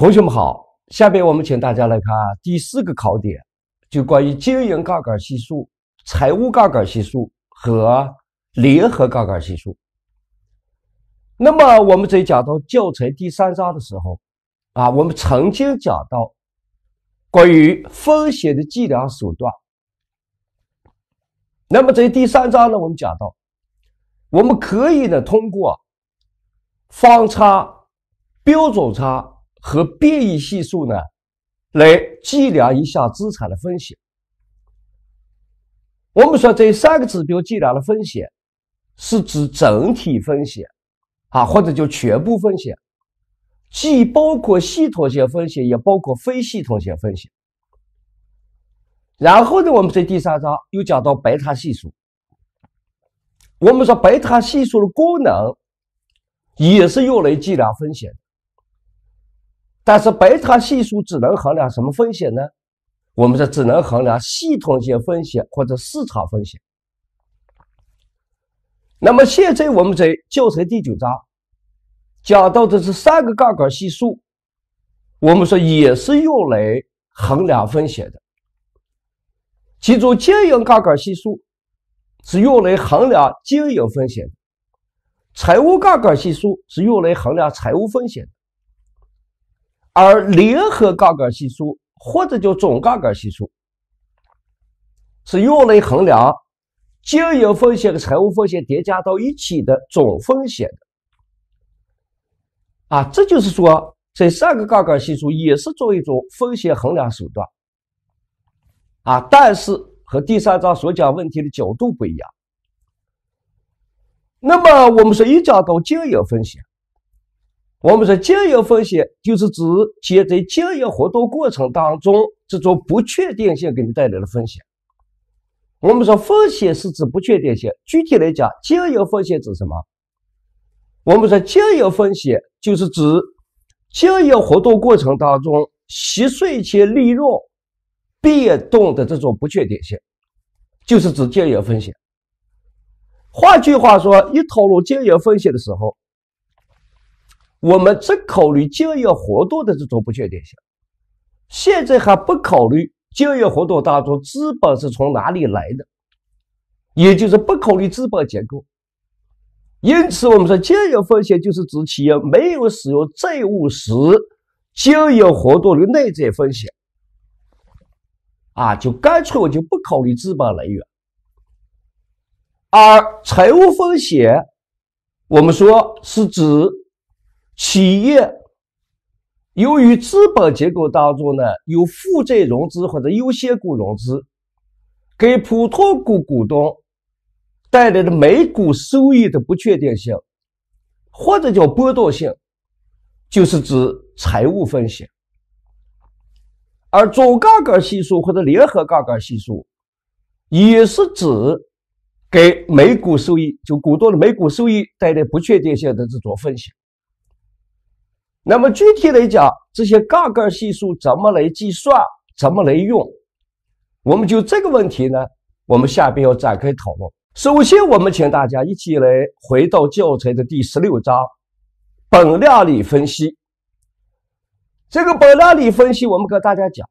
同学们好，下面我们请大家来看第四个考点，就关于经营杠杆系数、财务杠杆系数和联合杠杆系数。那么我们在讲到教材第三章的时候，啊，我们曾经讲到关于风险的计量手段。那么在第三章呢，我们讲到，我们可以呢通过方差、标准差。和变异系数呢，来计量一下资产的风险。我们说这三个指标计量的风险，是指整体风险啊，或者就全部风险，既包括系统性风险，也包括非系统性风险。然后呢，我们在第三章又讲到贝塔系数。我们说贝塔系数的功能，也是用来计量风险。但是贝塔系数只能衡量什么风险呢？我们说只能衡量系统性风险或者市场风险。那么现在我们在教材第九章讲到的是三个杠杆系数，我们说也是用来衡量风险的。其中经营杠杆系数是用来衡量经营风险的，财务杠杆系数是用来衡量财务风险的。而联合杠杆系数，或者叫总杠杆系数，是用来衡量经营风险和财务风险叠加到一起的总风险的。啊，这就是说，这三个杠杆系数也是作为一种风险衡量手段。啊，但是和第三章所讲问题的角度不一样。那么我们是一讲到经营风险。我们说经营风险就是指企业在经营活动过程当中这种不确定性给你带来的风险。我们说风险是指不确定性，具体来讲，经营风险指什么？我们说经营风险就是指经营活动过程当中息税前利润变动的这种不确定性，就是指经营风险。换句话说，一讨论经营风险的时候。我们只考虑经营活动的这种不确定性，现在还不考虑经营活动当中资本是从哪里来的，也就是不考虑资本结构。因此，我们说经营风险就是指企业没有使用债务时经营活动的内在风险。啊，就干脆我就不考虑资本来源。而财务风险，我们说是指。企业由于资本结构当中呢有负债融资或者优先股融资，给普通股股东带来的每股收益的不确定性，或者叫波动性，就是指财务风险。而总杠杆系数或者联合杠杆系数，也是指给每股收益，就股东的每股收益带来不确定性的这种风险。那么具体来讲，这些杠杆系数怎么来计算，怎么来用？我们就这个问题呢，我们下边要展开讨论。首先，我们请大家一起来回到教材的第十六章，本量利分析。这个本量利分析，我们跟大家讲，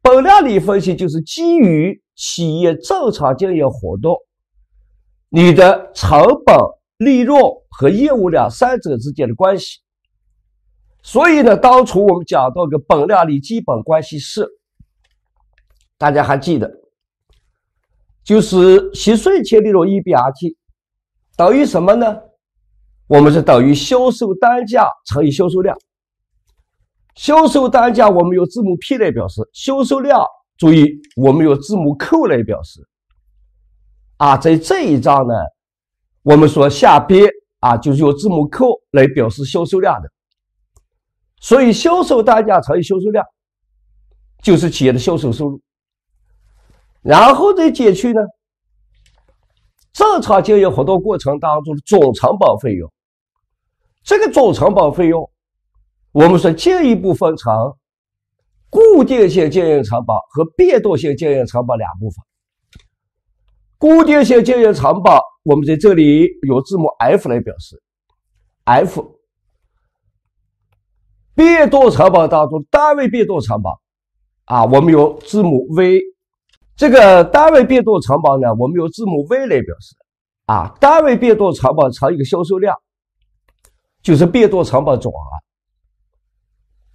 本量利分析就是基于企业正常经营活动，你的成本、利润和业务量三者之间的关系。所以呢，当初我们讲到个本量利基本关系式，大家还记得？就是息税前利润 e b r t 等于什么呢？我们是等于销售单价乘以销售量。销售单价我们用字母 P 来表示，销售量注意我们用字母 Q 来表示。啊，在这一章呢，我们说下边啊，就是用字母 Q 来表示销售量的。所以，销售单价乘以销售量，就是企业的销售收入。然后再减去呢，正常经营活动过程当中的总成本费用。这个总成本费用，我们说进一步分成固定性经营成本和变动性经营成本两部分。固定性经营成本，我们在这里用字母 F 来表示，F。变动成本当中，单位变动成本啊，我们用字母 V。这个单位变动成本呢，我们用字母 V 来表示啊。单位变动成本乘一个销售量，就是变动成本总额。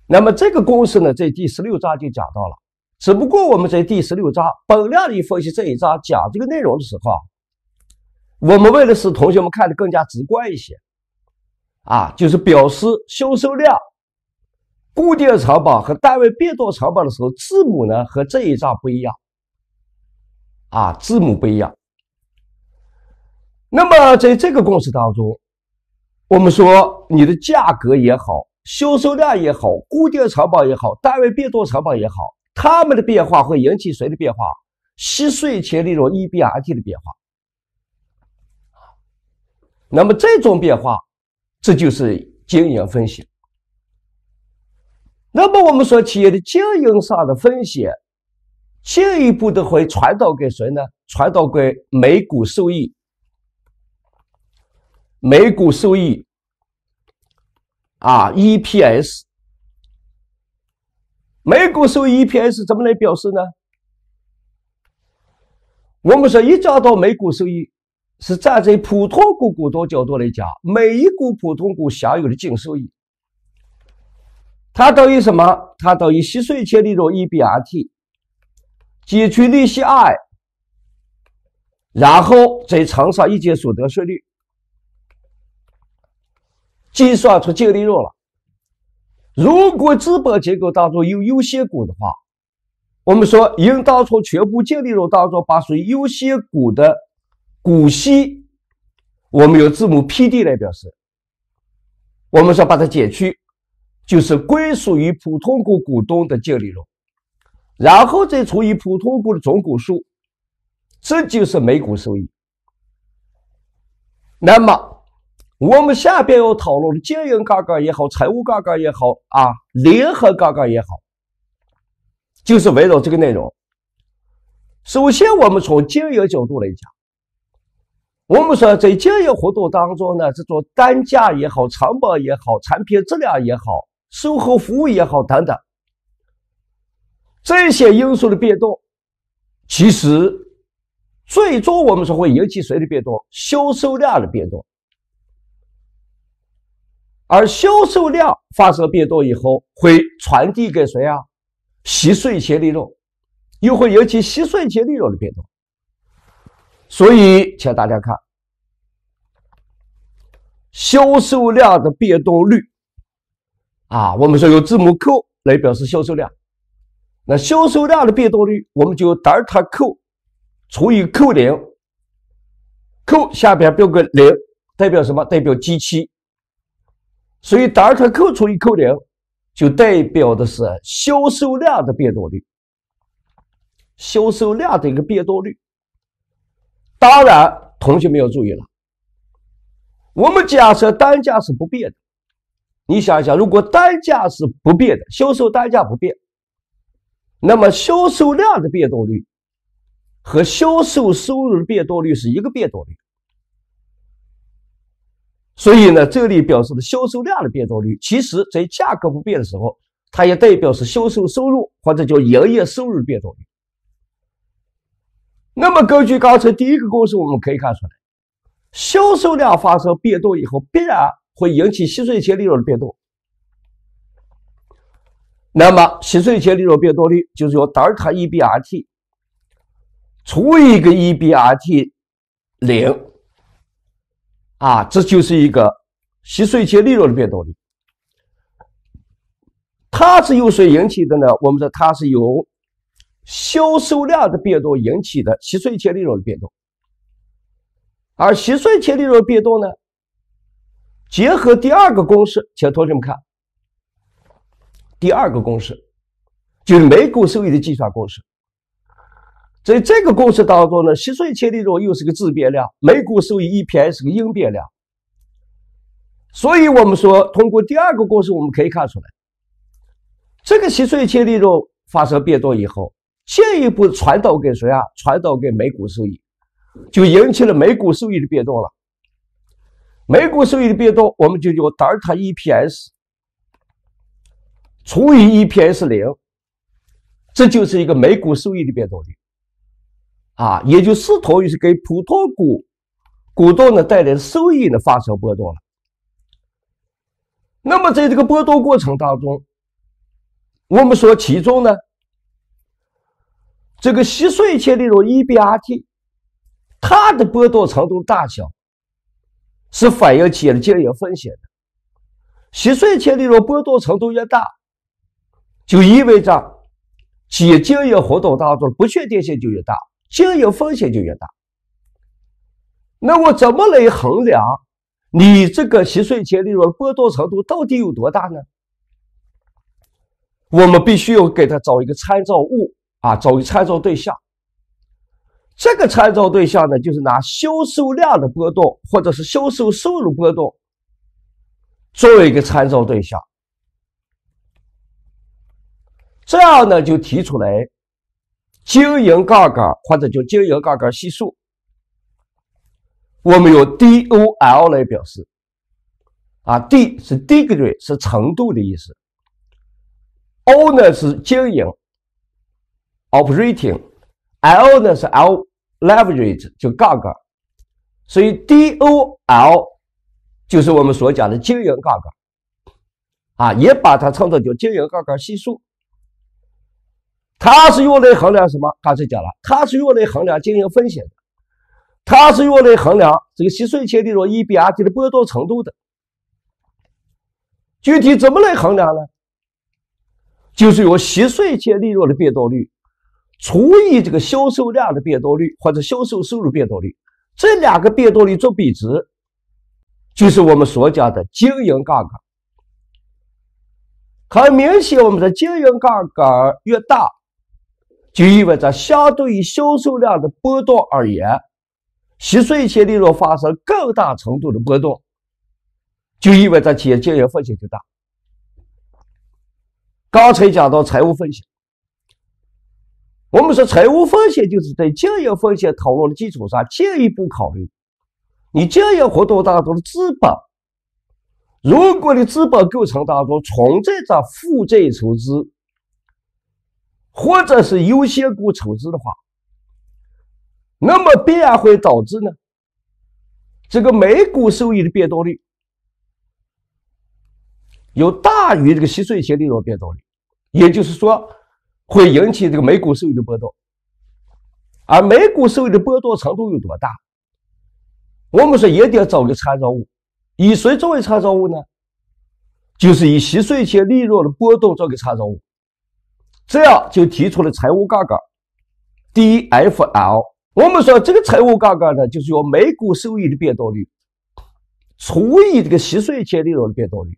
那么这个公式呢，在第十六章就讲到了。只不过我们在第十六章本量利分析这一章讲这个内容的时候啊，我们为了使同学们看得更加直观一些啊，就是表示销售量。固定成本和单位变动成本的时候，字母呢和这一张不一样，啊，字母不一样。那么在这个公式当中，我们说你的价格也好，销售量也好，固定成本也好，单位变动成本也好，它们的变化会引起谁的变化？息税前利润 EBIT 的变化。那么这种变化，这就是经营分析。那么我们说企业的经营上的风险，进一步的会传导给谁呢？传导给每股收益，每股收益啊，EPS，每股收益 EPS 怎么来表示呢？我们说一讲到每股收益，是站在普通股股东角度来讲，每一股普通股享有的净收益。它等于什么？它等于息税前利润 E B R T，减去利息 I，然后再乘上一阶所得税率，计算出净利润了。如果资本结构当中有优先股的话，我们说应当从全部净利润当中把属于优先股的股息，我们用字母 P D 来表示，我们说把它减去。就是归属于普通股股东的净利润，然后再除以普通股的总股数，这就是每股收益。那么我们下边要讨论的经营杠杆也好，财务杠杆也好啊，联合杠杆也好，就是围绕这个内容。首先，我们从经营角度来讲，我们说在经营活动当中呢，这种单价也好，成本也好，产品质量也好。售后服务也好，等等，这些因素的变动，其实最终我们说会引起谁的变动？销售量的变动，而销售量发生变动以后，会传递给谁啊？息税前利润，又会引起息税前利润的变动。所以，请大家看，销售量的变动率。啊，我们说用字母 q 来表示销售量，那销售量的变动率，我们就用德尔塔 q 除以 q 零，q 下边标个零，代表什么？代表机器。所以德尔塔 q 除以 q 零就代表的是销售量的变动率，销售量的一个变动率。当然，同学们要注意了，我们假设单价是不变的。你想一想，如果单价是不变的，销售单价不变，那么销售量的变动率和销售收入的变动率是一个变动率。所以呢，这里表示的销售量的变动率，其实在价格不变的时候，它也代表是销售收入或者叫营业收入变动率。那么根据刚才第一个公式，我们可以看出来，销售量发生变动以后，必然。会引起息税前利润的变动，那么息税前利润变动率就是由德尔塔 e b r t 除以一个 e b r t 零，啊，这就是一个息税前利润的变动率。它是由谁引起的呢？我们说它是由销售量的变动引起的息税前利润的变动，而息税前利润变动呢？结合第二个公式，请同学们看，第二个公式就是每股收益的计算公式。在这个公式当中呢，息税前利润又是个自变量，每股收益 EPS 是个因变量。所以我们说，通过第二个公式，我们可以看出来，这个息税前利润发生变动以后，进一步传导给谁啊？传导给每股收益，就引起了每股收益的变动了。每股收益的变动，我们就用德尔塔 EPS 除以 EPS 零，这就是一个每股收益的变动率，啊，也就等同于是给普通股股东呢带来的收益的发生波动了。那么在这个波动过程当中，我们说其中呢，这个息税前利润 EBIT，它的波动程度大小。是反映企业的经营风险的，息税前利润波动程度越大，就意味着企业经营活动当中的不确定性就越大，经营风险就越大。那我怎么来衡量你这个息税前利润波动程度到底有多大呢？我们必须要给他找一个参照物啊，找一个参照对象。这个参照对象呢，就是拿销售量的波动或者是销售收入波动作为一个参照对象，这样呢就提出来经营杠杆或者叫经营杠杆系数，我们用 DOL 来表示，啊，D 是 degree 是程度的意思，O 呢是经营，operating。L 呢是 L leverage 就杠杆，所以 DOL 就是我们所讲的经营杠杆啊，也把它称作叫经营杠杆系数。它是用来衡量什么？刚才讲了，它是用来衡量经营风险的，它是用来衡量这个息税前利润 EBIT 的波动程度的。具体怎么来衡量呢？就是由息税前利润的变动率。除以这个销售量的变动率或者销售收入变动率，这两个变动率做比值，就是我们所讲的经营杠杆。很明显，我们的经营杠杆越大，就意味着相对于销售量的波动而言，息税前利润发生更大程度的波动，就意味着企业经营风险就大。刚才讲到财务风险。我们说财务风险就是在经营风险讨论的基础上进一步考虑。你经营活动当中的资本，如果你资本构成当中存在着负债筹资，或者是优先股筹资的话，那么必然会导致呢，这个每股收益的变动率有大于这个息税前利润变动率，也就是说。会引起这个每股收益的波动，而每股收益的波动程度有多大？我们说也得找个参照物，以谁作为参照物呢？就是以息税前利润的波动作为参照物，这样就提出了财务杠杆 DFL。我们说这个财务杠杆呢，就是用每股收益的变动率除以这个息税前利润的变动率。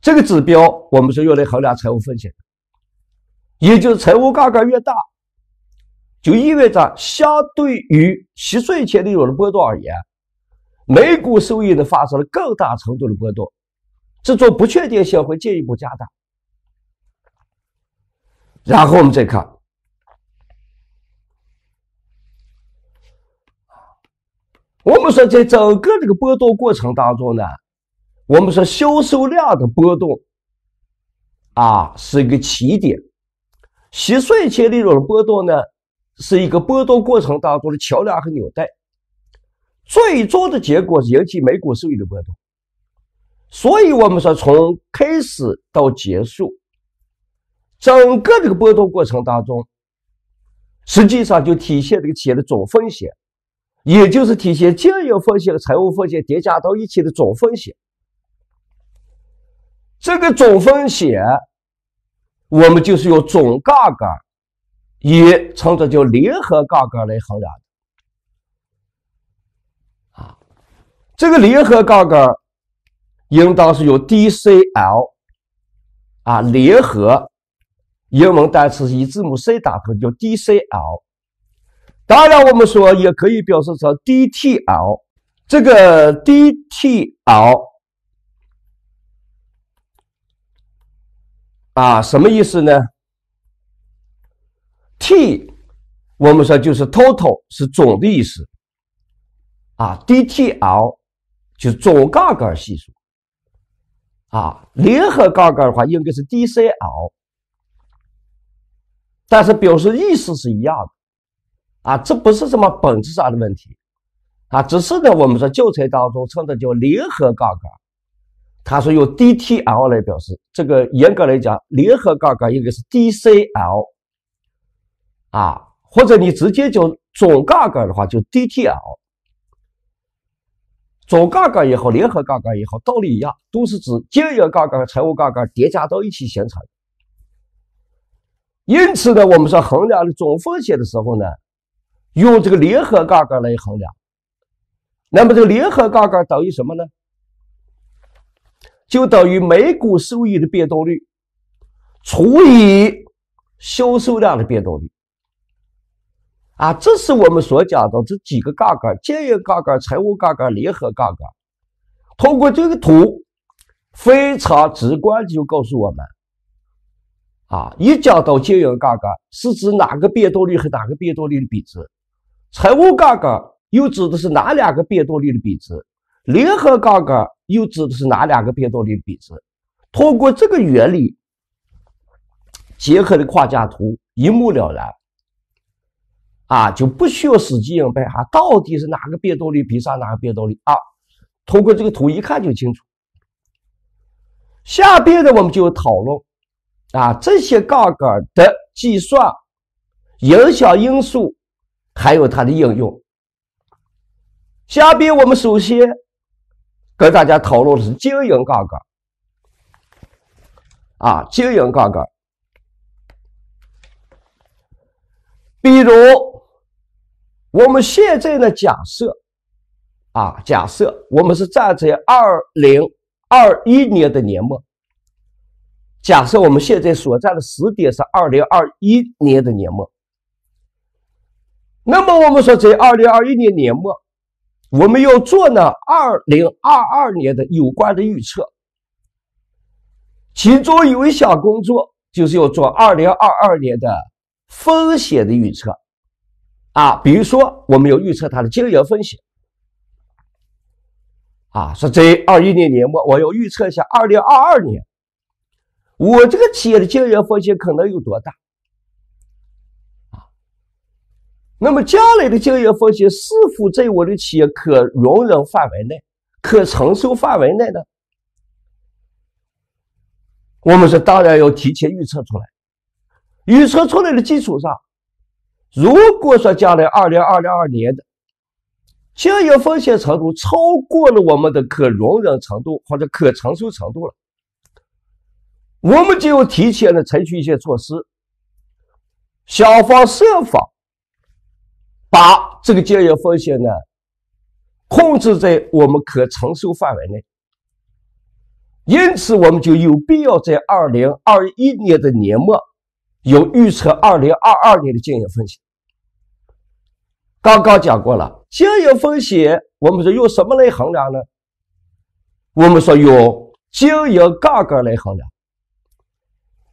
这个指标我们是用来衡量财务风险的，也就是财务杠杆越大，就意味着相对于息税前利润的波动而言，每股收益呢发生了更大程度的波动，这种不确定性会进一步加大。然后我们再看，我们说在整个这个波动过程当中呢。我们说，销售量的波动啊是一个起点，息税前利润的波动呢是一个波动过程当中的桥梁和纽带，最终的结果是引起每股收益的波动。所以我们说，从开始到结束，整个这个波动过程当中，实际上就体现这个企业的总风险，也就是体现经营风险和财务风险叠加到一起的总风险。这个总风险，我们就是用总杠杆，也称作叫联合杠杆来衡量的啊。这个联合杠杆应当是由 DCL 啊联合，英文单词以字母 C 打头，叫 DCL。当然，我们说也可以表示成 DTL，这个 DTL。啊，什么意思呢？T 我们说就是 total 是总的意思。啊，DTL 就是总杠杆系数。啊，联合杠杆的话应该是 DCL，但是表示意思是一样的。啊，这不是什么本质上的问题。啊，只是呢，我们说教材当中称的叫联合杠杆。他说用 DTL 来表示这个，严格来讲，联合杠杆应该是 DCL，啊，或者你直接就总杠杆的话，就 DTL。总杠杆也好，联合杠杆也好，道理一样，都是指经营杠杆和财务杠杆叠加到一起形成。因此呢，我们说衡量总风险的时候呢，用这个联合杠杆来衡量。那么这个联合杠杆等于什么呢？就等于每股收益的变动率除以销售量的变动率，啊，这是我们所讲的这几个杠杆，经营杠杆、财务杠杆、联合杠杆。通过这个图，非常直观就告诉我们，啊，一讲到经营杠杆是指哪个变动率和哪个变动率的比值，财务杠杆又指的是哪两个变动率的比值。零和杠杆又指的是哪两个变动率比值？通过这个原理结合的框架图，一目了然啊，就不需要死记硬背哈，到底是哪个变动率比上哪个变动率啊？通过这个图一看就清楚。下边呢，我们就讨论啊这些杠杆的计算影响因素，还有它的应用。下边我们首先。跟大家讨论的是经营杠杆，啊，经营杠杆，比如我们现在呢，假设，啊，假设我们是站在二零二一年的年末，假设我们现在所在的时点是二零二一年的年末，那么我们说在二零二一年年末。我们要做呢，二零二二年的有关的预测，其中有一项工作就是要做二零二二年的风险的预测，啊，比如说我们要预测它的经营风险，啊，说在二一年年末，我要预测一下二零二二年，我这个企业的经营风险可能有多大。那么，将来的经营风险是否在我的企业可容忍范围内、可承受范围内呢？我们是当然要提前预测出来。预测出来的基础上，如果说将来二零二零二年的经营风险程度超过了我们的可容忍程度或者可承受程度了，我们就要提前的采取一些措施，想方设法。把这个经营风险呢控制在我们可承受范围内，因此我们就有必要在二零二一年的年末有预测二零二二年的经营风险。刚刚讲过了，经营风险我们说用什么来衡量呢？我们说用经营杠杆来衡量。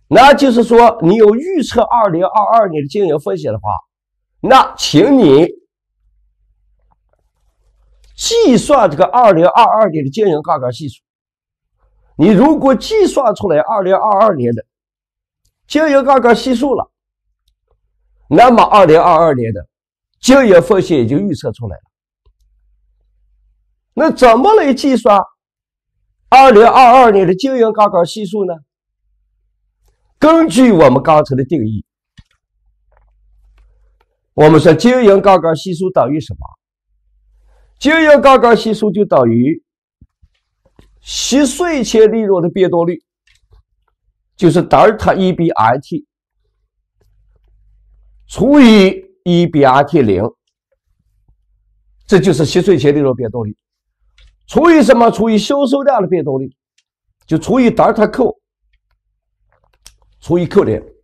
那就是说，你有预测二零二二年的经营风险的话。那，请你计算这个二零二二年的经营杠杆系数。你如果计算出来二零二二年的经营杠杆系数了，那么二零二二年的经营风险已经预测出来了。那怎么来计算二零二二年的经营杠杆系数呢？根据我们刚才的定义。我们说经营杠杆系数等于什么？经营杠杆系数就等于息税前利润的变动率，就是德尔塔 EBIT 除以 EBIT 零，这就是息税前利润变动率，除以什么？除以销售量的变动率，就除以德尔塔 Q 除以 Q 零。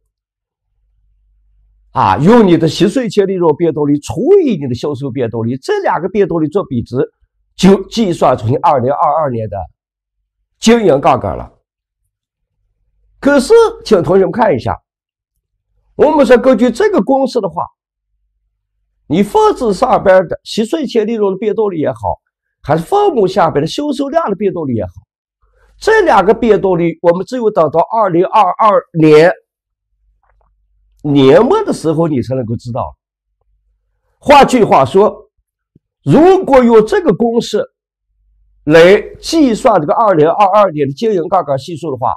啊，用你的息税前利润变动率除以你的销售变动率，这两个变动率做比值，就计算出你二零二二年的经营杠杆了。可是，请同学们看一下，我们说根据这个公式的话，你分子上边的息税前利润的变动率也好，还是分母下边的销售量的变动率也好，这两个变动率，我们只有等到二零二二年。年末的时候，你才能够知道。换句话说，如果用这个公式来计算这个二零二二年的经营杠杆系数的话，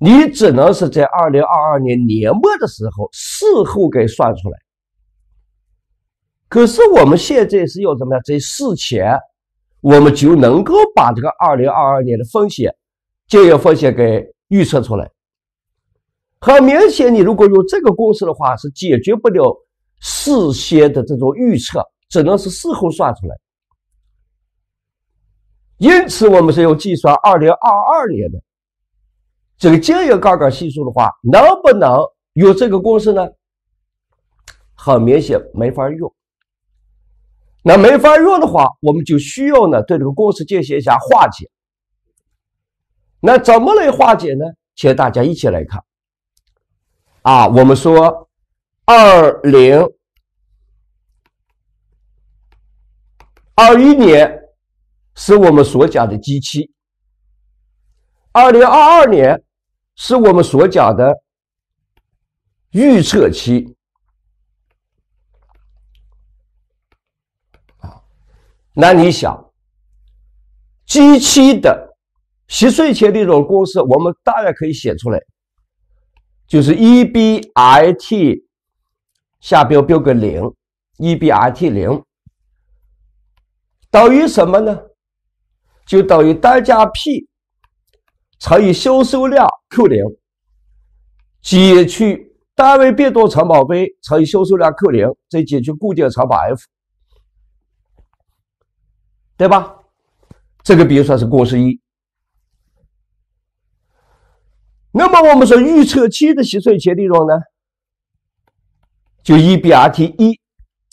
你只能是在二零二二年年末的时候事后给算出来。可是我们现在是要怎么样？在事前，我们就能够把这个二零二二年的风险、经营风险给预测出来。很明显，你如果用这个公式的话，是解决不了事先的这种预测，只能是事后算出来。因此，我们是要计算二零二二年的这个经营杠杆系数的话，能不能用这个公式呢？很明显，没法用。那没法用的话，我们就需要呢对这个公式进行一下化解。那怎么来化解呢？请大家一起来看。啊，我们说，二零二一年是我们所讲的基期，二零二二年是我们所讲的预测期。那你想，基期的息税前的一种公式，我们大概可以写出来。就是 EBIT 下标标个零，EBIT 零等于什么呢？就等于单价 P 乘以销售量 Q 零，减去单位变动成本 V 乘以销售量 Q 零，再减去固定成本 F，对吧？这个比如说是公式一。那么我们说预测期的息税前利润呢，就 EBRT 一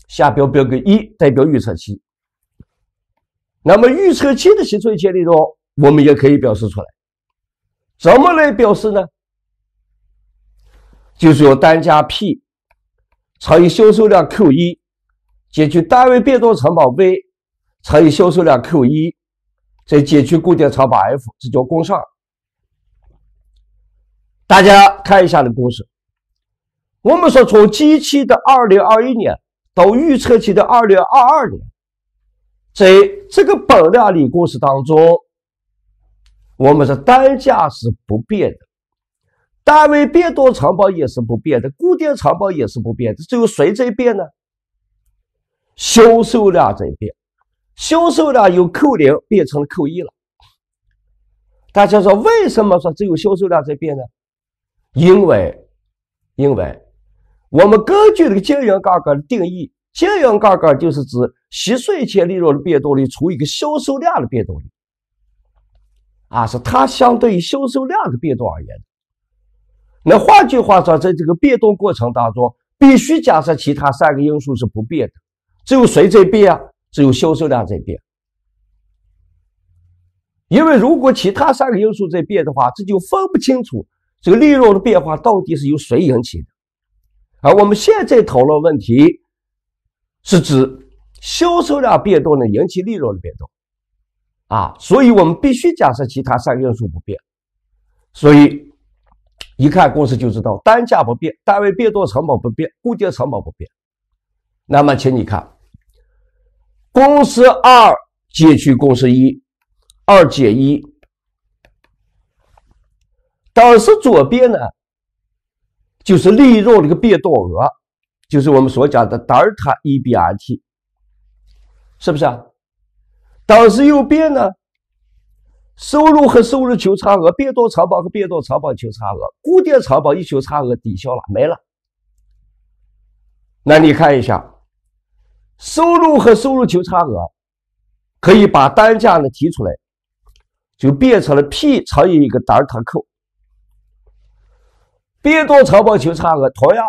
下标标个一代表预测期。那么预测期的息税前利润我们也可以表示出来，怎么来表示呢？就是用单价 P 乘以销售量 Q 一，减去单位变动成本 V 乘以销售量 Q 一，再减去固定成本 F，这叫公式二。大家看一下那公式，我们说从机器的二零二一年到预测期的二零二二年，在这个本量里公式当中，我们说单价是不变的，单位变动成本也是不变的，固定成本也是不变的，只有谁在变呢？销售量在变，销售量由扣零变成了扣一了。大家说为什么说只有销售量在变呢？因为，因为我们根据这个经营杠杆的定义，经营杠杆就是指息税前利润的变动率除以一个销售量的变动率，啊，是它相对于销售量的变动而言。那换句话说，在这个变动过程当中，必须假设其他三个因素是不变的，只有谁在变啊？只有销售量在变。因为如果其他三个因素在变的话，这就分不清楚。这个利润的变化到底是由谁引起的？啊，我们现在讨论问题是指销售量变动呢引起利润的变动，啊，所以我们必须假设其他三个因素不变。所以一看公式就知道，单价不变，单位变动成本不变，固定成本不变。那么，请你看，公司二减去公司一，二减一。当时左边呢，就是利润这个变动额，就是我们所讲的德尔塔 e b R t 是不是啊？当时右边呢，收入和收入求差额，变动成本和变动成本求差额，固定成本一求差额抵消了，没了。那你看一下，收入和收入求差额，可以把单价呢提出来，就变成了 P 乘以一个德尔塔 Q。变动成本求差额，同样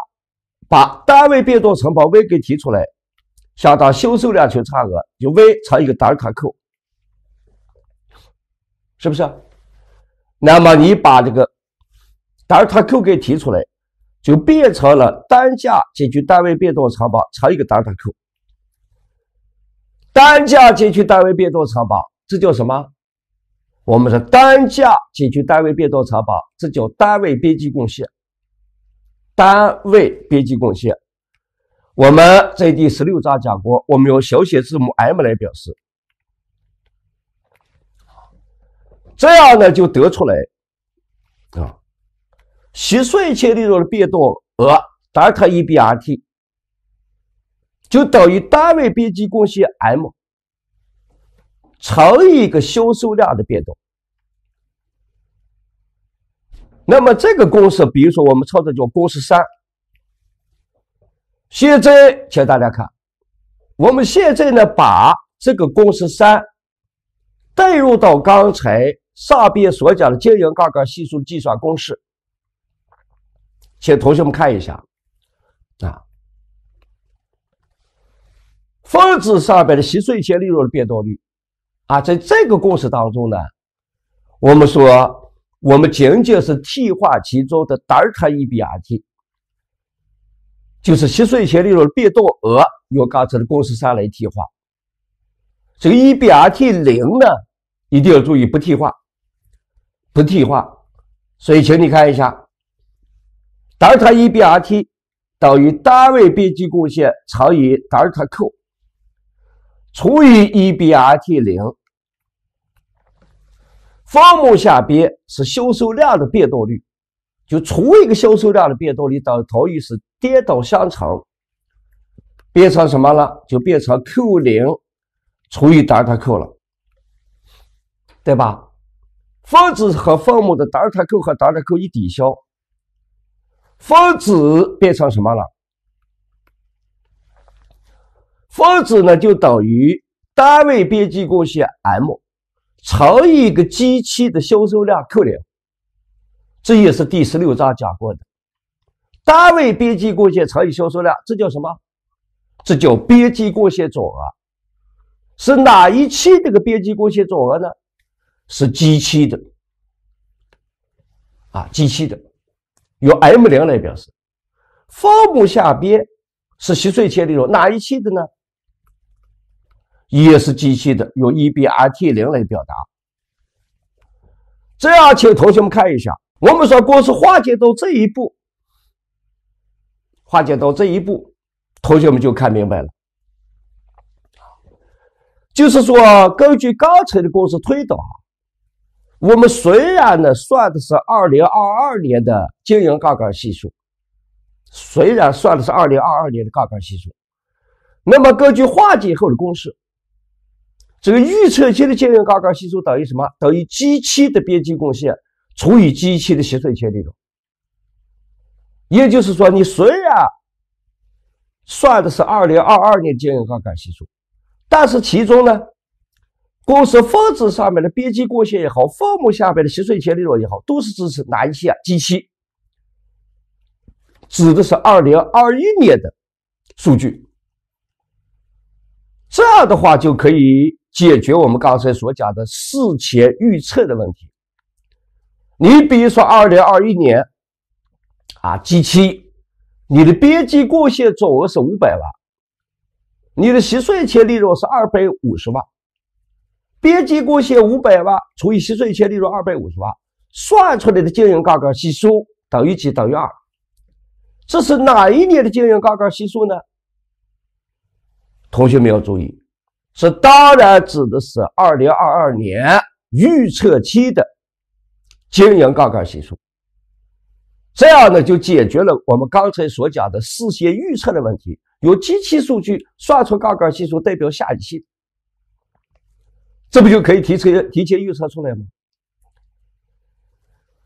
把单位变动成本 V 给提出来，相当销售量求差额，就 V 乘一个尔塔扣，是不是？那么你把这个尔塔扣给提出来，就变成了单价减去单位变动成本乘一个尔塔扣，单价减去单位变动成本，这叫什么？我们说单价减去单位变动成本，这叫单位边际贡献。单位边际贡献，我们在第十六章讲过，我们用小写字母 m 来表示。这样呢，就得出来啊，息税前利润的变动额塔 e b R t 就等于单位边际贡献 m 乘以一个销售量的变动。那么这个公式，比如说我们操作叫公式三。现在，请大家看，我们现在呢把这个公式三带入到刚才上边所讲的经营杠杆系数计算公式，请同学们看一下啊，分子上边的息税前利润的变动率啊，在这个公式当中呢，我们说。我们仅仅是替换其中的德尔塔 e b r t 就是吸税前利润变动额用刚才的公式三来替换。这个 EBRT 零呢，一定要注意不替换，不替换。所以，请你看一下德尔塔 e b r t 等于单位边际贡献乘以德尔塔 q 除以 EBRT 零。分母下边是销售量的变动率，就除一个销售量的变动率，等同于是颠倒相乘，变成什么了？就变成 Q 零除以德尔塔 Q 了，对吧？分子和分母的德尔塔 Q 和德尔塔 Q 一抵消，分子变成什么了？分子呢就等于单位边际贡献 M。乘一个机器的销售量扣零，这也是第十六章讲过的。单位边际贡献乘以销售量，这叫什么？这叫边际贡献总额。是哪一期这个边际贡献总额呢？是机器的，啊，机器的，用 M 零来表示。分母下边是吸税前的容，哪一期的呢？也是机器的，用 EBRT 零来表达。这样，请同学们看一下，我们说公司化解到这一步，化解到这一步，同学们就看明白了。就是说，根据刚才的公式推导，我们虽然呢算的是二零二二年的经营杠杆系数，虽然算的是二零二二年的杠杆系数，那么根据化解后的公式。这个预测期的经营杠杆系数等于什么？等于基期的边际贡献除以基期的息税前利润。也就是说，你虽然算的是二零二二年经营杠杆系数，但是其中呢，公司分子上面的边际贡献也好，分母下面的息税前利润也好，都是支持哪一些啊？基期，指的是二零二一年的数据。这样的话就可以。解决我们刚才所讲的事前预测的问题。你比如说，二零二一年，啊，g 器你的边际贡献总额是五百万，你的息税前利润是二百五十万，边际贡献五百万除以息税前利润二百五十万，算出来的经营杠杆系数等于几？等于二。这是哪一年的经营杠杆系数呢？同学们要注意。这当然指的是2022年预测期的经营杠杆系数。这样呢，就解决了我们刚才所讲的事先预测的问题。用机器数据算出杠杆系数，代表下一期，这不就可以提前、提前预测出来吗？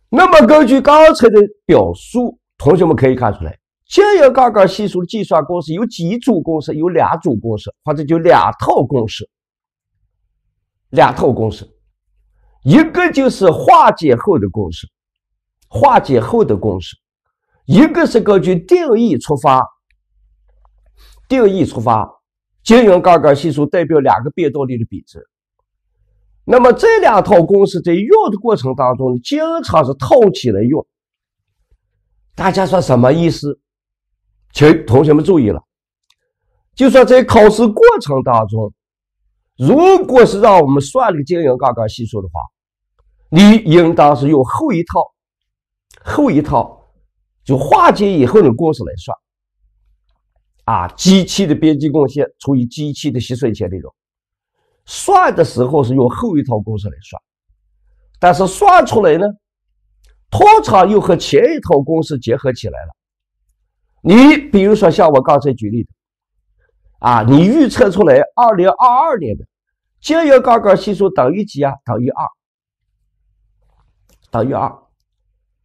那么根据刚才的表述，同学们可以看出来。经营杠杆系数的计算公式有几组公式？有两组公式，或者就两套公式。两套公式，一个就是化解后的公式，化解后的公式，一个是根据定义出发，定义出发，经营杠杆系数代表两个变动率的比值。那么这两套公式在用的过程当中，经常是套起来用。大家说什么意思？请同学们注意了，就算在考试过程当中，如果是让我们算这个经营杠杆系数的话，你应当是用后一套后一套就化解以后的公式来算啊，机器的边际贡献除以机器的息税前利润，算的时候是用后一套公式来算，但是算出来呢，通常又和前一套公式结合起来了。你比如说像我刚才举例的啊，你预测出来二零二二年的经营杠杆系数等于几啊？等于二，等于二。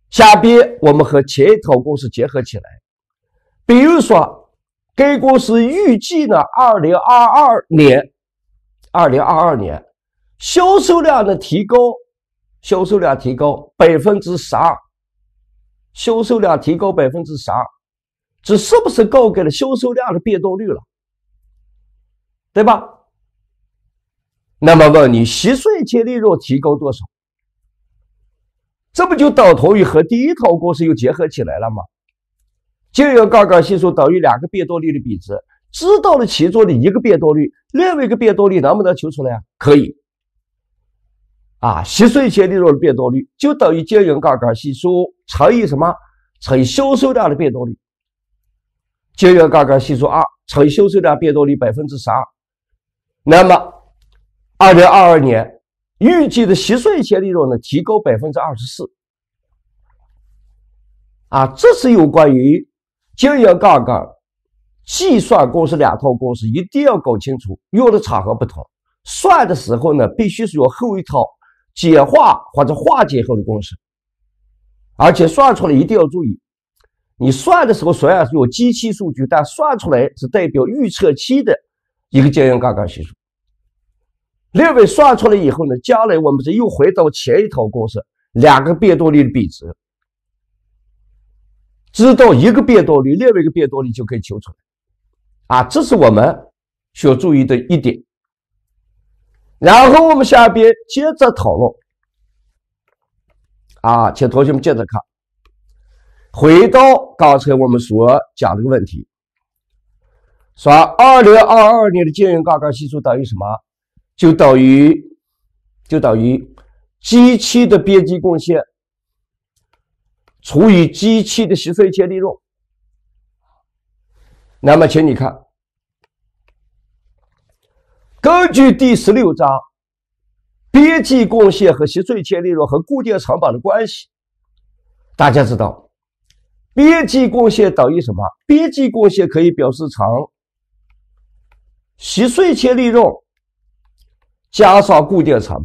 下边我们和前一套公式结合起来，比如说该公司预计呢，二零二二年，二零二二年销售量的提高，销售量提高百分之十二，销售量提高百分之十二。这是不是高给了销售量的变动率了，对吧？那么问你，息税前利润提高多少？这不就等同于和第一套公式又结合起来了吗？经营杠杆系数等于两个变动率的比值，知道了其中的一个变动率，另外一个变动率能不能求出来呀？可以。啊，息税前利润的变动率就等于经营杠杆系数乘以什么？乘以销售量的变动率。经营杠杆系数二乘以销售量变动率百分之十二，那么二零二二年预计的息税前利润呢提高百分之二十四。啊，这是有关于经营杠杆计算公式两套公式一定要搞清楚，用的场合不同，算的时候呢必须是用后一套简化或者化解后的公式，而且算出来一定要注意。你算的时候虽然是用机器数据，但算出来是代表预测期的一个经营杠杆系数。另外算出来以后呢，将来我们是又回到前一套公式，两个变动率的比值，知道一个变动率，另外一个变动率就可以求出来。啊，这是我们需要注意的一点。然后我们下边接着讨论。啊，请同学们接着看。回到刚才我们所讲这个问题，说二零二二年的经营杠杆系数等于什么？就等于就等于机器的边际贡献除以机器的息税前利润。那么，请你看，根据第十六章边际贡献和息税前利润和固定成本的关系，大家知道。边际贡献等于什么？边际贡献可以表示成息税前利润加上固定成本，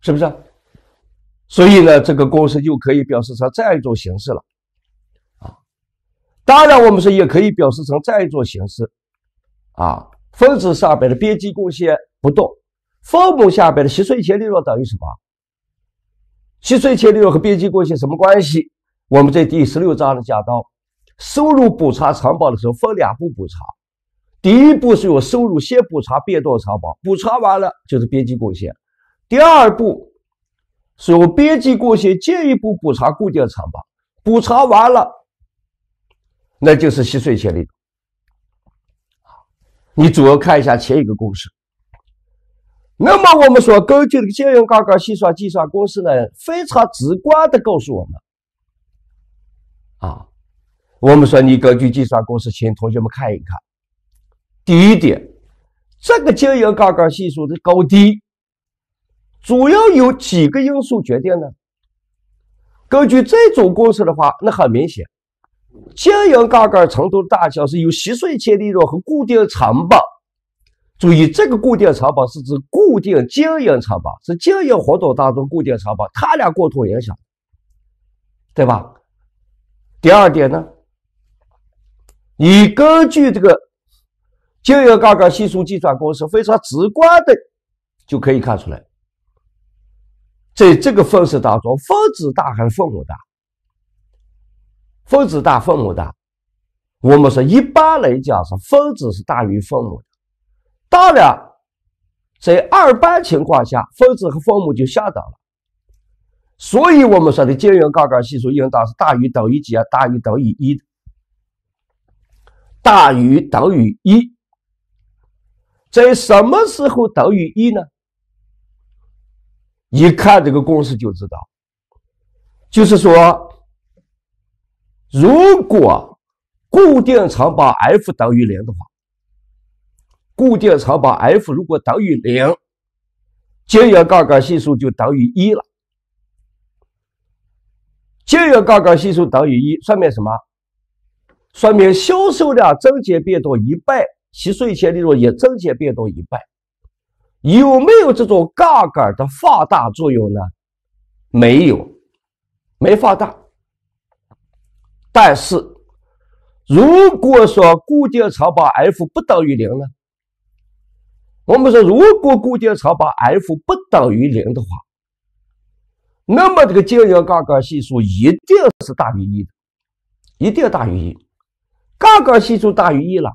是不是？所以呢，这个公式就可以表示成这样一种形式了。啊，当然我们说也可以表示成这样一种形式。啊，分子上边的边际贡献不动，分母下边的息税前利润等于什么？息税前利润和边际贡献什么关系？我们在第十六章里讲到，收入补偿承保的时候分两步补偿。第一步是用收入先补偿变动承保，补偿完了就是边际贡献。第二步是由边际贡献进一步补偿固定成本，补偿完了那就是息税利力。你主要看一下前一个公式。那么我们说，根据这个经营杠杆计算计算公式呢，非常直观的告诉我们。啊，我们说你根据计算公式，请同学们看一看。第一点，这个经营杠杆系数的高低，主要有几个因素决定呢？根据这种公式的话，那很明显，经营杠杆程度的大小是由息税前利润和固定成本。注意，这个固定成本是指固定经营成本，是经营活动当中固定成本，它俩共同影响，对吧？第二点呢，你根据这个就业杠杆系数计算公式，非常直观的就可以看出来，在这个分式当中，分子大还是分母大？分子大，分母大。我们说一般来讲是分子是大于分母的。当然，在二般情况下，分子和分母就相等了。所以我们说的经圆杠杆系数应当是大于等于几啊？大于等于一，大于等于一。在什么时候等于一呢？一看这个公式就知道，就是说，如果固定长把 F 等于零的话，固定长把 F 如果等于零，经营杠杆系数就等于一了。经营杠杆系数等于一，说明什么？说明销售量增减变动一倍，其税前利润也增减变动一倍。有没有这种杠杆的放大作用呢？没有，没放大。但是，如果说固定成本 F 不等于零呢？我们说，如果固定成本 F 不等于零的话。那么这个经营杠杆系数一定是大于一的，一定大于一。杠杆系数大于一了，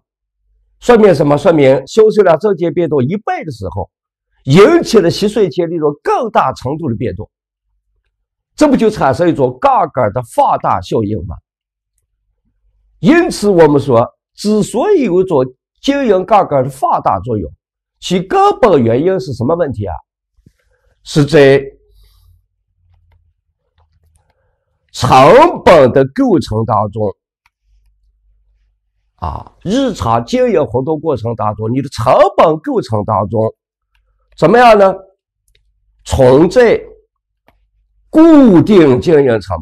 说明什么？说明销售量增加变动一倍的时候，引起的息税前利润更大程度的变动。这不就产生一种杠杆的放大效应吗？因此，我们说，之所以有一种经营杠杆的放大作用，其根本原因是什么问题啊？是在。成本的构成当中，啊，日常经营活动过程当中，你的成本构成当中怎么样呢？存在固定经营成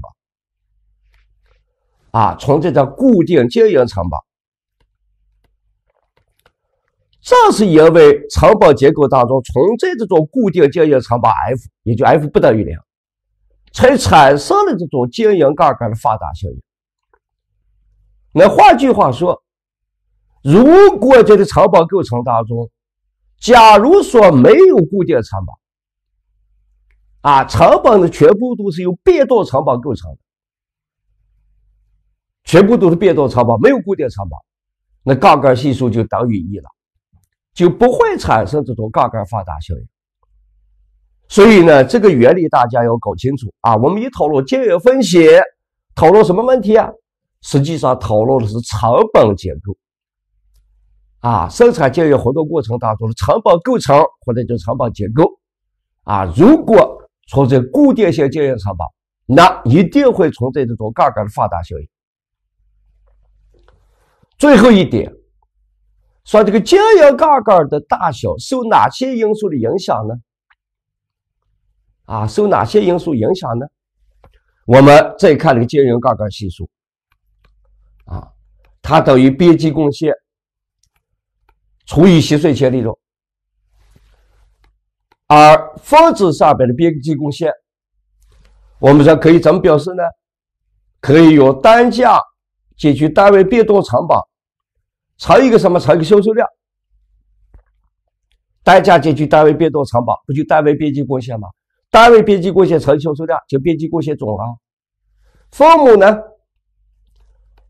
本，啊，存在着固定经营成本，正是因为成本结构当中存在这种固定经营成本 F，也就 F 不等于零。才产生了这种经营杠杆的放大效应。那换句话说，如果这个成本构成当中，假如说没有固定成本，啊，成本的全部都是由变动成本构成，的，全部都是变动成本，没有固定成本，那杠杆系数就等于一了，就不会产生这种杠杆放大效应。所以呢，这个原理大家要搞清楚啊。我们一讨论经营风险，讨论什么问题啊？实际上讨论的是成本结构啊，生产经营活动过程当中的成本构成或者叫成本结构啊。如果存在固定性经营成本，那一定会存在这种杠杆的放大效应。最后一点，说这个经营杠杆的大小受哪些因素的影响呢？啊，受哪些因素影响呢？我们再看这个经营杠杆系数。啊，它等于边际贡献除以息税前利润。而分子上边的边际贡献，我们说可以怎么表示呢？可以用单价减去单位变动成本，乘一个什么？乘一个销售量。单价减去单位变动成本，不就单位边际贡献吗？单位边际贡献乘销售量，就边际贡献总额。分母呢？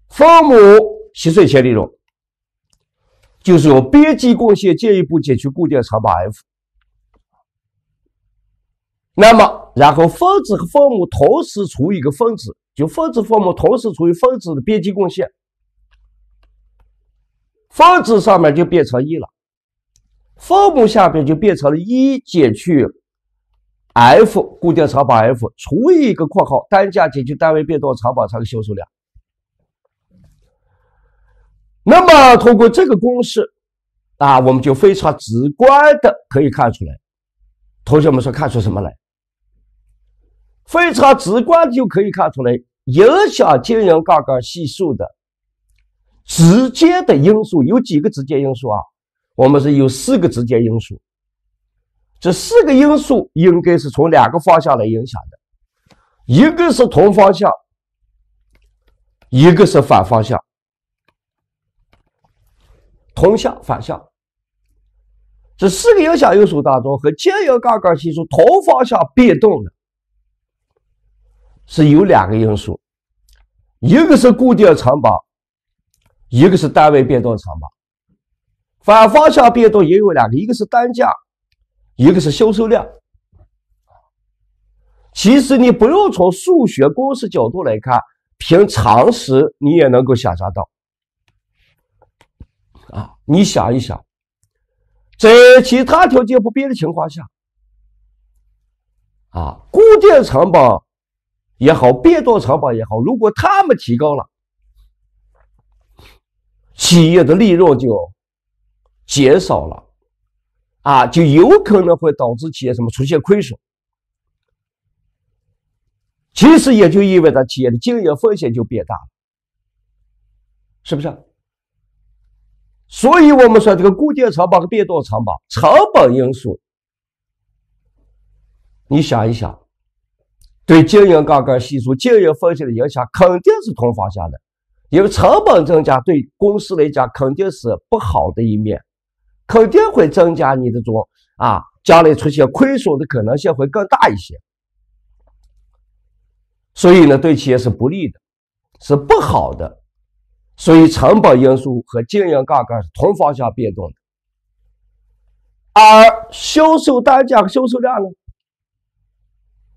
分母息税前利润，就是由边际贡献进一步减去固定成本 F。那么，然后分子和分母同时除以一个分子，就分子分母同时除以分子的边际贡献，分子上面就变成一了，分母下面就变成了一减去。f 固定长本 f 除以一个括号单价减去单位变动成本的销售量。那么通过这个公式啊，我们就非常直观的可以看出来。同学们说看出什么来？非常直观就可以看出来，影响经营杠杆系数的直接的因素有几个直接因素啊？我们是有四个直接因素。这四个因素应该是从两个方向来影响的，一个是同方向，一个是反方向。同向、反向。这四个影响因素当中，和经营杠杆系数同方向变动的，是有两个因素，一个是固定成本，一个是单位变动成本。反方向变动也有两个，一个是单价。一个是销售量，其实你不用从数学公式角度来看，凭常识你也能够想象到。啊，你想一想，在其他条件不变的情况下，啊，固定成本也好，变动成本也好，如果他们提高了，企业的利润就减少了。啊，就有可能会导致企业什么出现亏损，其实也就意味着企业的经营风险就变大，了，是不是？所以，我们说这个固定成本和变动成本、成本因素，你想一想，对经营杠杆系数、经营风险的影响，肯定是同方向的，因为成本增加对公司来讲肯定是不好的一面。肯定会增加你的这种啊，将来出现亏损的可能性会更大一些，所以呢，对企业是不利的，是不好的。所以成本因素和经营杠杆是同方向变动的，而销售单价和销售量呢，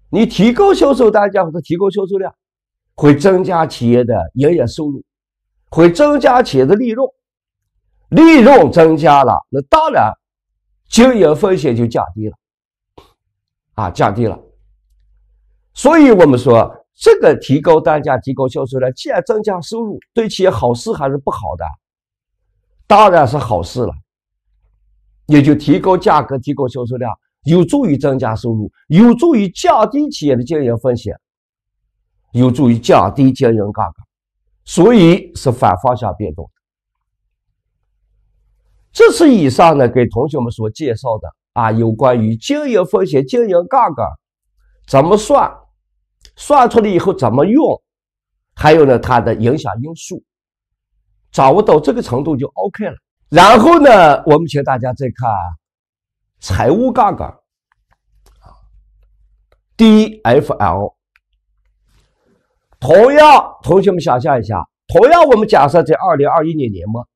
你提高销售单价或者提高销售量，会增加企业的营业收入，会增加企业的利润。利润增加了，那当然，经营风险就降低了，啊，降低了。所以我们说，这个提高单价、提高销售量，既然增加收入，对企业好事还是不好的？当然是好事了。也就提高价格、提高销售量，有助于增加收入，有助于降低企业的经营风险，有助于降低经营杠杆，所以是反方向变动的。这是以上呢给同学们所介绍的啊，有关于经营风险、经营杠杆怎么算，算出来以后怎么用，还有呢它的影响因素，掌握到这个程度就 OK 了。然后呢，我们请大家再看财务杠杆啊，DFL。同样，同学们想象一下，同样我们假设在二零二一年年末。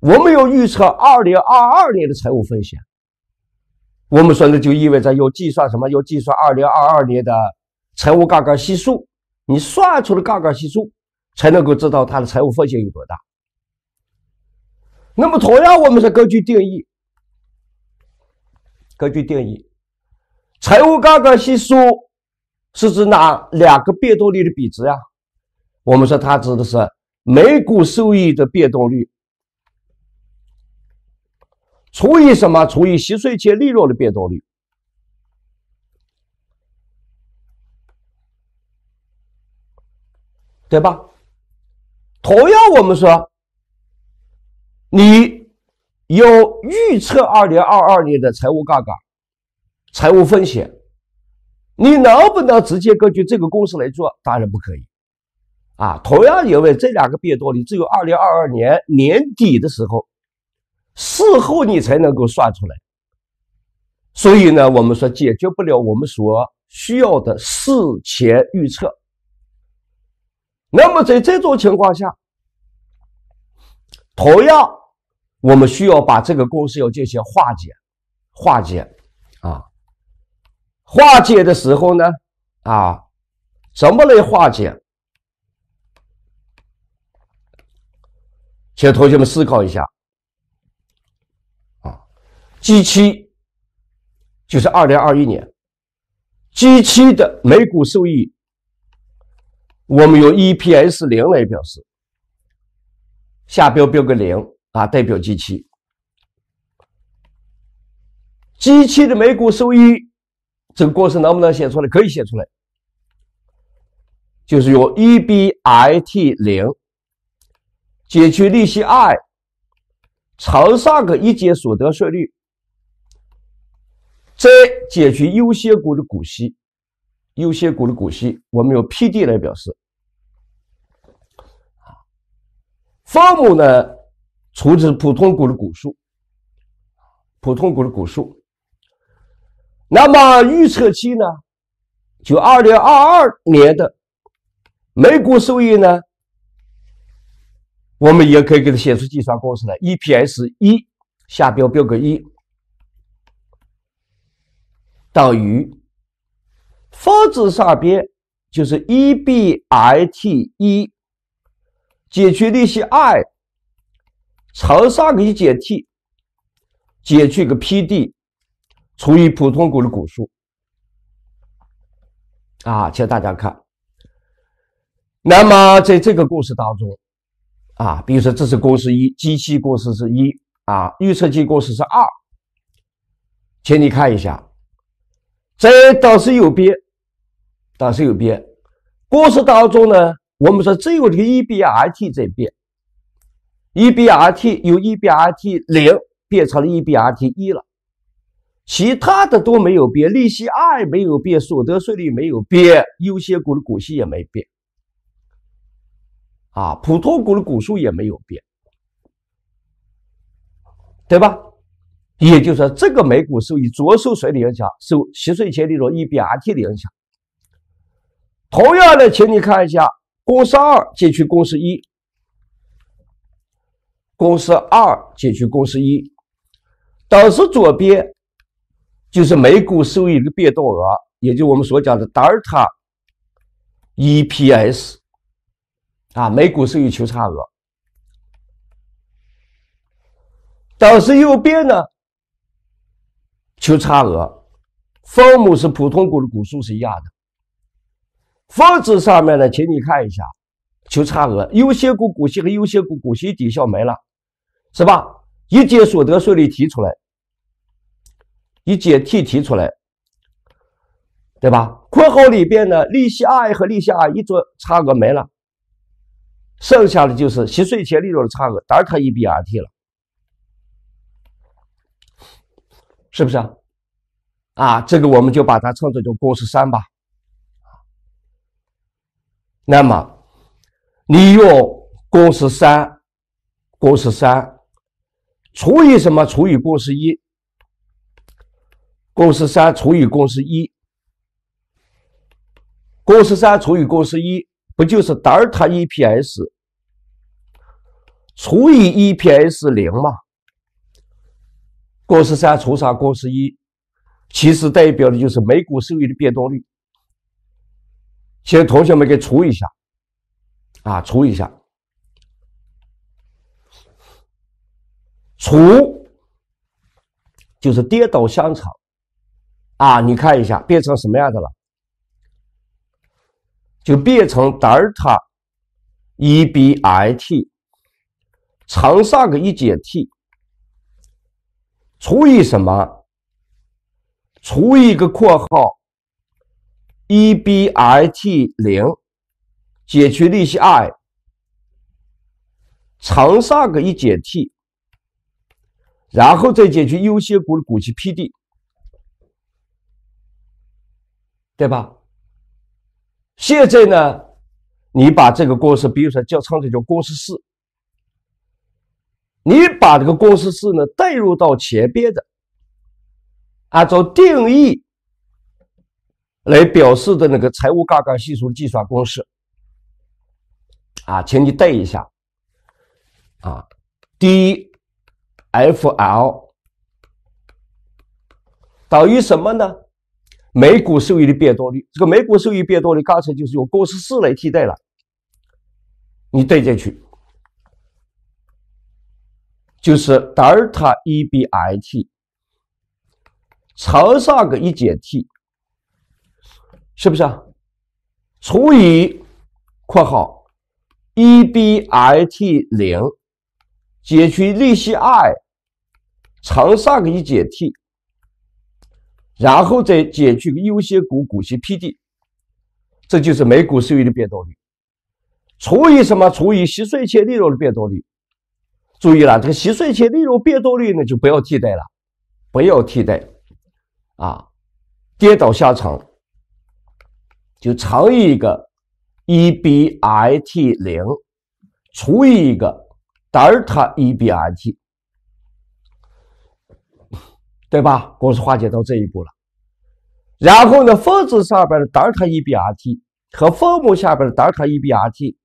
我们要预测二零二二年的财务风险，我们说那就意味着要计算什么？要计算二零二二年的财务杠杆系数。你算出了杠杆系数，才能够知道它的财务风险有多大。那么，同样，我们是根据定义，根据定义，财务杠杆系数是指哪两个变动率的比值呀？我们说它指的是每股收益的变动率。除以什么？除以息税前利润的变动率，对吧？同样，我们说，你有预测二零二二年的财务杠杆、财务风险，你能不能直接根据这个公式来做？当然不可以啊！同样，因为这两个变动率只有二零二二年年底的时候。事后你才能够算出来，所以呢，我们说解决不了我们所需要的事前预测。那么在这种情况下，同样，我们需要把这个公式要进行化解，化解，啊，化解的时候呢，啊，怎么来化解？请同学们思考一下。G 七就是二零二一年，G 七的每股收益，我们用 EPS 零来表示，下标标个零啊，代表 G 七。G 七的每股收益，这个公式能不能写出来？可以写出来，就是用 EBIT 零减去利息 I，乘上个一减所得税率。再减去优先股的股息，优先股的股息我们用 P D 来表示，啊，分母呢除以普通股的股数，普通股的股数。那么预测期呢，就二零二二年的每股收益呢，我们也可以给它写出计算公式来，E P S 一下标标个一。等于分子上边就是 e b i t 一，减去利息 i 乘上个一减 t，减去个 p d 除以普通股的股数。啊，请大家看。那么在这个公式当中，啊，比如说这是公式一，机器公式是一啊，预测机公式是二，请你看一下。在当时有变，当时有变。公司当中呢，我们说只有这个 EBRT 在变，EBRT 由 EBRT 零变成了 EBRT 一了，其他的都没有变，利息二没有变，所得税率没有变，优先股的股息也没变，啊，普通股的股数也没有变，对吧？也就是说，这个每股收益受谁的影响，受息税前利润 EBIT 的影响。同样的，请你看一下，公式二减去公式一，公式二减去公式一，等式左边就是每股收益的变动额，也就我们所讲的德尔塔 EPS 啊，每股收益求差额。等式右边呢？求差额，分母是普通股的股数是一样的，分子上面呢，请你看一下，求差额，优先股股息和优先股股息抵消没了，是吧？一减所得税率提出来，一减 T 提出来，对吧？括号里边呢，利息 I 和利息 i 一做差额没了，剩下的就是息税前利润的差额，当然可以比 R T 了。是不是啊？啊，这个我们就把它称作就公式三吧。那么，你用公式三，公式三除以什么？除以公式一。公式三除以公式一，公式三除以公式一，不就是德尔塔 EPS 除以 EPS 零吗？公式三除上公式一，其实代表的就是每股收益的变动率。请同学们给除一下，啊，除一下，除就是跌倒相乘，啊，你看一下变成什么样的了，就变成德尔塔 E B I T 乘上个一减 T。除以什么？除以一个括号，EBIT 零减去利息 i，乘上个一减 t，然后再减去优先股的股息 PD，对吧？现在呢，你把这个公式，比如说叫称之叫公式四。你把这个公式四呢带入到前边的，按照定义来表示的那个财务杠杆系数计算公式，啊，请你带一下，啊，d f l 等于什么呢？每股收益的变动率，这个每股收益变动率刚才就是用公式四来替代了，你带进去。就是德尔塔 EBIT 乘上个一减 T，是不是啊？除以括号 EBIT 零减去利息 I 乘上个一减 T，然后再减去优先股股息 PD，这就是每股收益的变动率。除以什么？除以息税前利润的变动率。注意了，这个息税前利润变动率呢，就不要替代了，不要替代，啊，跌倒下场，就乘以一个 E B I T 零除以一个德尔塔 E B I T，对吧？公式化解到这一步了，然后呢，分子上边的德尔塔 E B I T 和分母下边的德尔塔 E B I T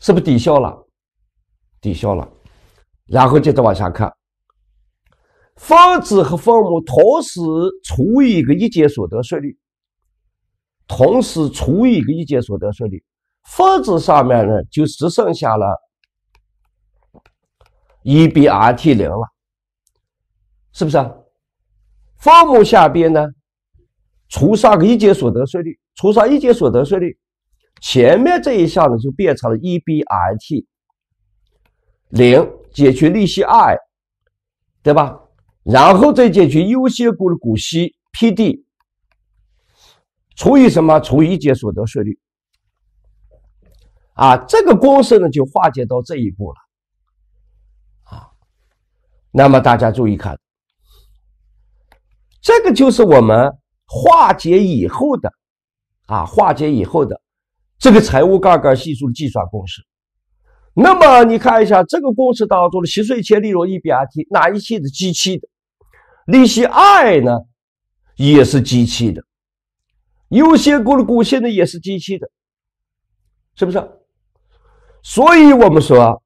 是不是抵消了？抵消了。然后接着往下看，分子和分母同时除以一个一阶所得税率，同时除以一个一阶所得税率，分子上面呢就只剩下了一 b r t 零了，是不是？分母下边呢，除上个一阶所得税率，除上一阶所得税率，前面这一项呢就变成了 e b r t 零。解决利息 i，对吧？然后再解决优先股的股息 p d，除以什么？除以一税所得税率。啊，这个公式呢就化解到这一步了。啊，那么大家注意看，这个就是我们化解以后的，啊，化解以后的这个财务杠杆系数的计算公式。那么你看一下这个公式当中的息税前利润 EBIT 哪一期是期的，利息 I 呢也是期的，优先股的股息呢也是期的，是不是？所以我们说，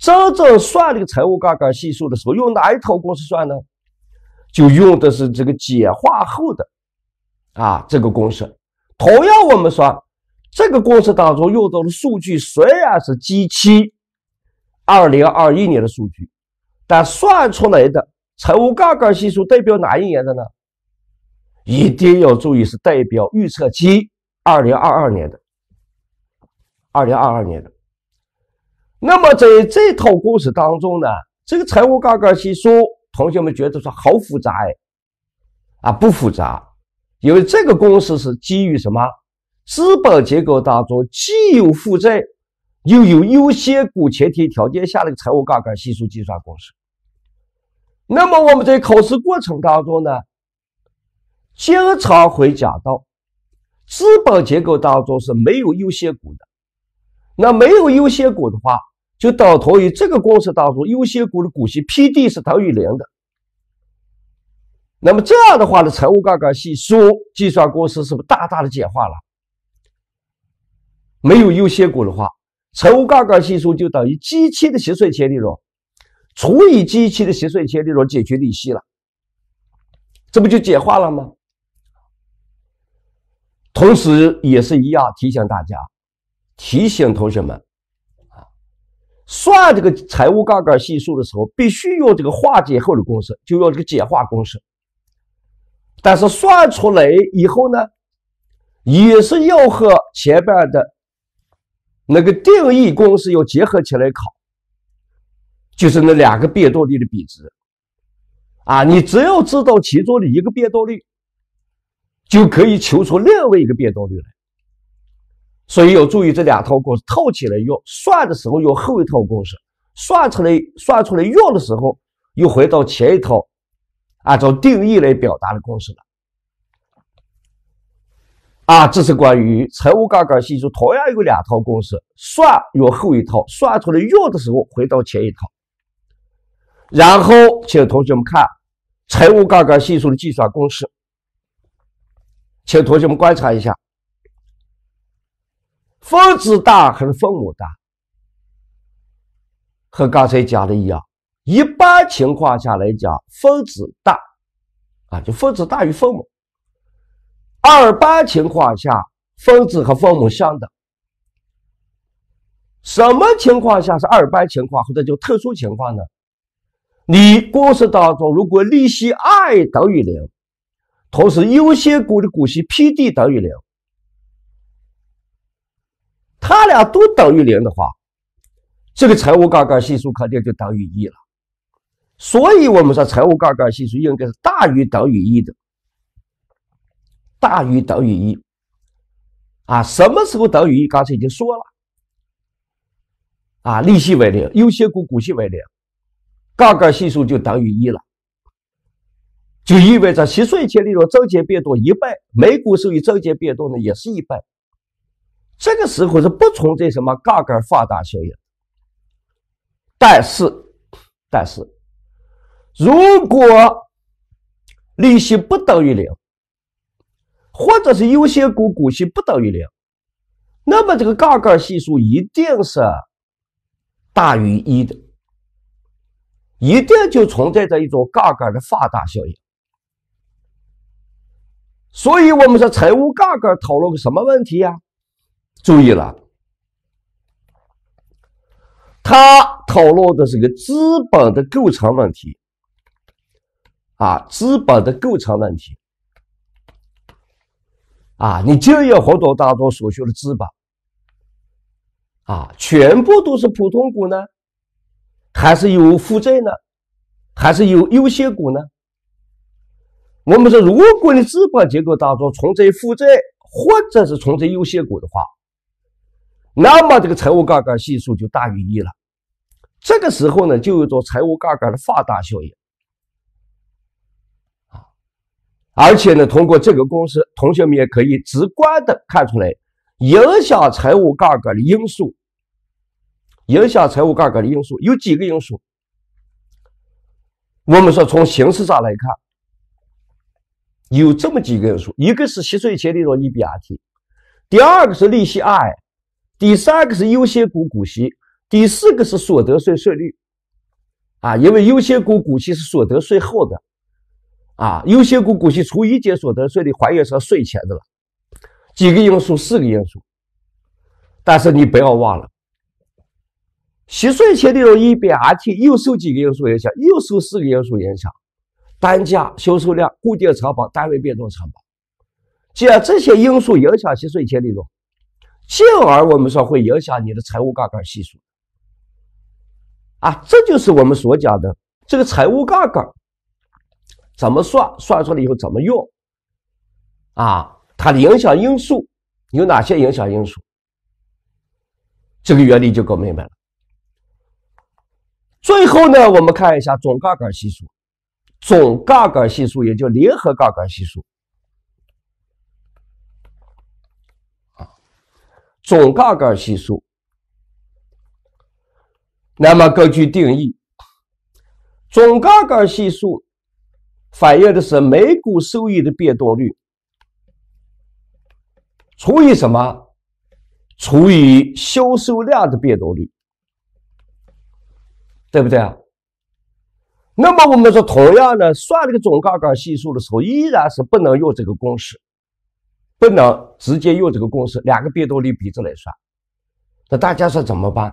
真正算这个财务杠杆系数的时候，用哪一套公式算呢？就用的是这个简化后的啊这个公式。同样，我们说。这个公式当中用到的数据虽然是基期二零二一年的数据，但算出来的财务杠杆系数代表哪一年的呢？一定要注意是代表预测期二零二二年的。二零二二年的。那么在这套公式当中呢，这个财务杠杆系数，同学们觉得说好复杂啊？不复杂，因为这个公式是基于什么？资本结构当中既有负债又有优先股前提条件下的财务杠杆系数计算公式。那么我们在考试过程当中呢，经常会讲到资本结构当中是没有优先股的。那没有优先股的话，就等同于这个公式当中优先股的股息 P D 是等于零的。那么这样的话呢，财务杠杆系数计算公式是不是大大的简化了？没有优先股的话，财务杠杆系数就等于机器的息税前利润除以机器的息税前利润减去利息了，这不就简化了吗？同时也是一样提醒大家，提醒同学们啊，算这个财务杠杆系数的时候，必须用这个简解后的公式，就用这个简化公式。但是算出来以后呢，也是要和前边的。那个定义公式要结合起来考，就是那两个变动率的比值，啊，你只要知道其中的一个变动率，就可以求出另外一个变动率来。所以要注意这两套公式套起来用，算的时候用后一套公式，算出来算出来用的时候又回到前一套，按照定义来表达的公式了。啊，这是关于财务杠杆系数，同样有两套公式，算用后一套算出来用的时候回到前一套。然后，请同学们看财务杠杆系数的计算公式，请同学们观察一下，分子大还是分母大？和刚才讲的一样，一般情况下来讲，分子大，啊，就分子大于分母。二般情况下，分子和分母相等。什么情况下是二般情况，或者叫特殊情况呢？你公式当中，如果利息 i 等于零，同时优先股的股息 pd 等于零，它俩都等于零的话，这个财务杠杆系数肯定就等于一了。所以我们说，财务杠杆系数应该是大于等于一的。大于等于一啊，什么时候等于一？刚才已经说了啊，利息为零，优先股股息为零，杠杆系数就等于一了，就意味着息税前利润增减变动一倍，每股收益增减变动呢也是一倍。这个时候是不存在什么杠杆放大效应。但是，但是，如果利息不等于零。或者是优先股股息不等于零，那么这个杠杆系数一定是大于一的，一定就存在着一种杠杆的放大效应。所以，我们说财务杠杆讨论个什么问题呀？注意了，他讨论的是个资本的构成问题啊，资本的构成问题。啊，你经营活动当中所需的资本，啊，全部都是普通股呢，还是有负债呢，还是有优先股呢？我们说，如果你资本结构当中存在负债或者是存在优先股的话，那么这个财务杠杆系数就大于一了。这个时候呢，就有种财务杠杆的放大效应。而且呢，通过这个公式，同学们也可以直观的看出来，影响财务杠杆的因素，影响财务杠杆的因素有几个因素。我们说从形式上来看，有这么几个因素：一个是息税前利润 （EBIT），第二个是利息 （I），第三个是优先股股息，第四个是所得税税率。啊，因为优先股股息是所得税后的。啊，优先股股息除以减所得税的还原成税前的了，几个因素，四个因素。但是你不要忘了，息税前利润一变二 t 又受几个因素影响，又受四个因素影响，单价、销售量、固定成本、单位变动成本，既然这些因素影响息税前利润，进而我们说会影响你的财务杠杆系数。啊，这就是我们所讲的这个财务杠杆。怎么算？算出来以后怎么用？啊，它的影响因素有哪些？影响因素，这个原理就搞明白了。最后呢，我们看一下总杠杆系数。总杠杆系数也就联合杠杆系数。啊，总杠杆系数。那么根据定义，总杠杆系数。反映的是每股收益的变动率除以什么？除以销售量的变动率，对不对啊？那么我们说，同样的算这个总杠杆系数的时候，依然是不能用这个公式，不能直接用这个公式，两个变动率比着来算。那大家说怎么办？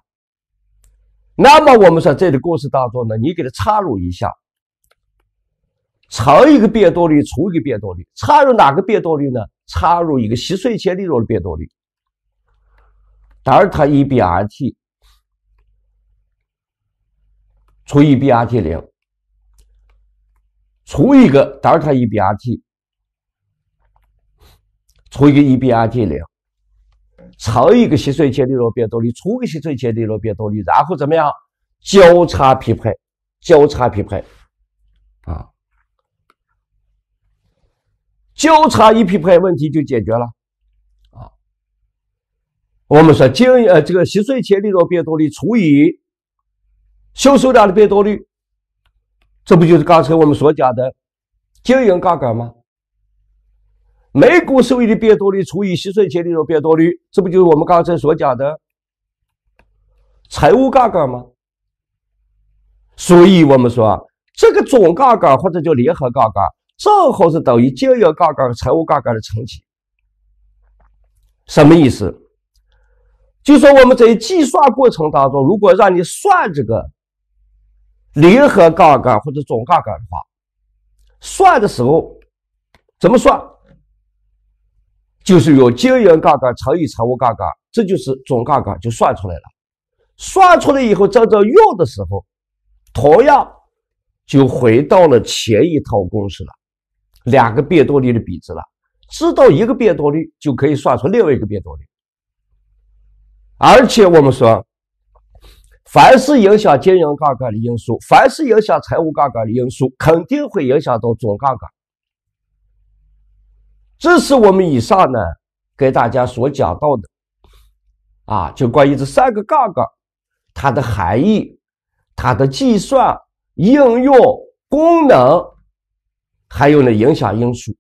那么我们说，在这个公式当中呢，你给它插入一下。乘一个变动率，除一个变动率，插入哪个变动率呢？插入一个吸税前利润变动率。德尔塔 E B R T 除以 B R T 零，除一个德尔塔 E B R T，除一个 E B R T 零，乘一个吸水前利润变动率，除一个吸水前利润变动率，然后怎么样？交叉匹配，交叉匹配。交叉一匹配，问题就解决了啊！我们说，经呃，这个息税前利润变动率除以销售量的变动率，这不就是刚才我们所讲的经营杠杆吗？每股收益的变动率除以息税前利润变动率，这不就是我们刚才所讲的财务杠杆吗？所以我们说，这个总杠杆或者叫联合杠杆。正好是等于经营杠杆和财务杠杆的乘积，什么意思？就说我们在计算过程当中，如果让你算这个联合杠杆或者总杠杆的话，算的时候怎么算？就是用经营杠杆乘以财务杠杆，这就是总杠杆，就算出来了。算出来以后，真正用的时候，同样就回到了前一套公式了。两个变动率的比值了，知道一个变动率就可以算出另外一个变动率。而且我们说，凡是影响经营杠杆的因素，凡是影响财务杠杆的因素，肯定会影响到总杠杆。这是我们以上呢给大家所讲到的，啊，就关于这三个杠杆，它的含义、它的计算、应用功能。还有呢，影响因素，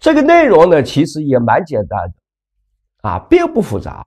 这个内容呢，其实也蛮简单的，啊，并不复杂。